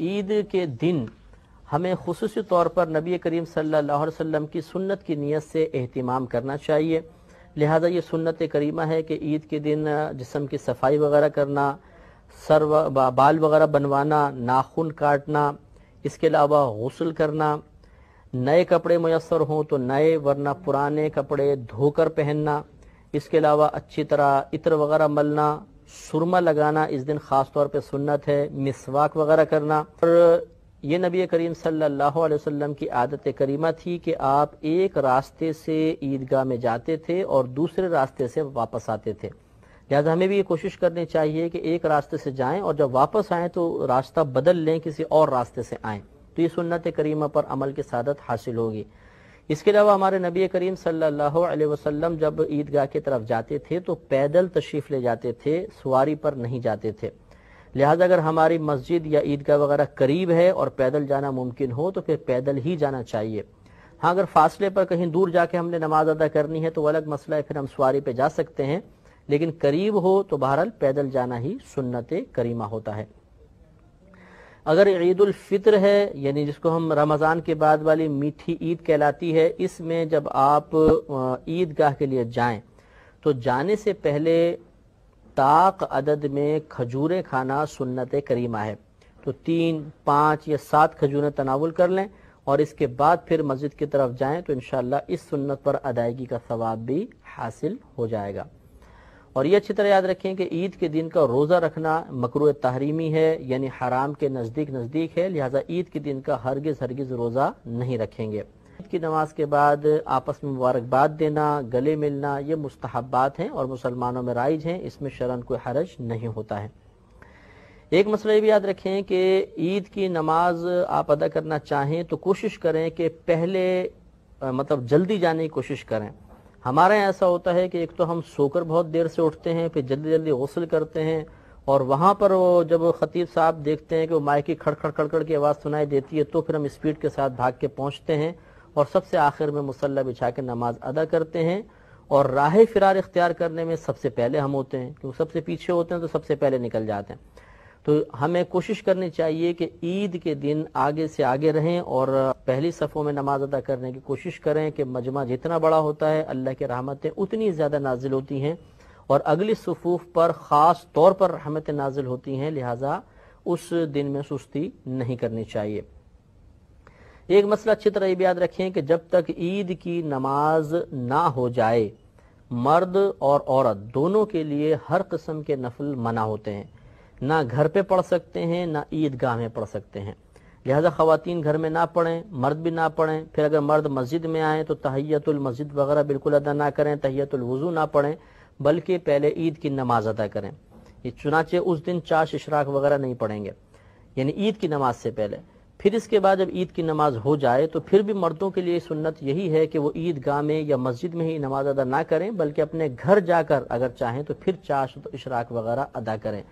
ईद के दिन हमें खसूस तौर पर नबी करीम सल्लल्लाहु अलैहि वसल्लम की सुन्नत की नीयत से अहतमाम करना चाहिए लिहाजा ये सुन्नत करीमा है कि ईद के दिन जिसम की सफाई वगैरह करना सर व बाल वगैरह बनवाना नाखून काटना इसके अलावा गसल करना नए कपड़े मैसर हों तो नए वरना पुराने कपड़े धोकर पहनना इसके अलावा अच्छी तरह इत्र वगैरह मलना सुरमा लगाना इस दिन ख़ास तौर पे सुन्नत है मिसवाक वगैरह करना और ये नबी करीम सल्लल्लाहु अलैहि वसल्लम की आदत करीमा थी कि आप एक रास्ते से ईदगाह में जाते थे और दूसरे रास्ते से वापस आते थे लिहाजा हमें भी ये कोशिश करनी चाहिए कि एक रास्ते से जाएं और जब वापस आएं तो रास्ता बदल लें किसी और रास्ते से आएं तो ये सुन्नत करीमा पर अमल की सादत हासिल होगी इसके अलावा हमारे नबी करीम सल्लल्लाहु अलैहि वसल्लम जब ईदगाह की तरफ जाते थे तो पैदल तशरीफ़ ले जाते थे सवारी पर नहीं जाते थे लिहाजा अगर हमारी मस्जिद या ईदगाह वगैरह करीब है और पैदल जाना मुमकिन हो तो फिर पैदल ही जाना चाहिए हाँ अगर फासले पर कहीं दूर जाके हमने नमाज अदा करनी है तो अलग मसला है फिर हम सवारी पर जा सकते हैं लेकिन करीब हो तो बहरहाल पैदल जाना ही सुन्नत करीमा होता है अगर ईद उल ईदालफ़ितर है यानी जिसको हम रमज़ान के बाद वाली मीठी ईद कहलाती है इसमें जब आप ईदगाह के लिए जाए तो जाने से पहले ताक अदद में खजूरें खाना सुन्नत करीमा है तो तीन पांच या सात खजूरें तनावल कर लें और इसके बाद फिर मस्जिद की तरफ जाए तो इनशाला इस सुन्नत पर अदायगी का सवाब भी हासिल हो जाएगा और ये अच्छी तरह याद रखें कि ईद के दिन का रोज़ा रखना मकर तहरीमी है यानी हराम के नज़दीक नज़दीक है लिहाजा ईद के दिन का हरगज हरगज रोज़ा नहीं रखेंगे ईद की नमाज के बाद आपस में मुबारकबाद देना गले मिलना ये मुस्तबात हैं और मुसलमानों में राइज हैं इसमें शरण कोई हरज नहीं होता है एक मसला ये भी याद रखें कि ईद की नमाज आप अदा करना चाहें तो कोशिश करें कि पहले मतलब जल्दी जाने की कोशिश करें हमारे यहाँ ऐसा होता है कि एक तो हम सोकर बहुत देर से उठते हैं फिर जल्दी जल्दी गसल करते हैं और वहाँ पर वो जब खतीब साहब देखते हैं कि वो माइक की खड़खड़ खड़खड़ की आवाज़ सुनाई देती है तो फिर हम स्पीड के साथ भाग के पहुँचते हैं और सबसे आखिर में मुसल्ला बिछा के नमाज अदा करते हैं और राह फिरार इख्तियार करने में सबसे पहले हम होते हैं क्योंकि सबसे पीछे होते हैं तो सबसे पहले निकल जाते हैं तो हमें कोशिश करनी चाहिए कि ईद के दिन आगे से आगे रहें और पहली सफ़ों में नमाज अदा करने की कोशिश करें कि मजमा जितना बड़ा होता है अल्लाह की रहमतें उतनी ज़्यादा नाजिल होती हैं और अगली सफूफ पर ख़ास तौर पर रहमतें नाजिल होती हैं लिहाजा उस दिन में सुस्ती नहीं करनी चाहिए एक मसला अच्छी तरह भी याद रखें कि जब तक ईद की नमाज ना हो जाए मर्द और औरत दोनों के लिए हर कस्म के नफल मना होते हैं ना घर पे पढ़ सकते हैं ना ईदगाह में पढ़ सकते हैं लिहाजा खातन घर में ना पढ़ें मर्द भी ना पढ़ें फिर अगर मर्द मस्जिद में आए तो तहैतुल मस्जिद वगैरह बिल्कुल अदा ना करें तहैतुल वज़ू ना पढ़ें बल्कि पहले ईद की नमाज अदा करें ये चुनाचे उस दिन चाश इशराक वगैरह नहीं पढ़ेंगे यानी ईद की नमाज से पहले फिर इसके बाद जब ईद की नमाज हो जाए तो फिर भी मर्दों के लिए सुन्नत यही है कि वो ईदगाह में या मस्जिद में ही नमाज अदा ना करें बल्कि अपने घर जाकर अगर चाहें तो फिर चाश इशराक वगैरह अदा करें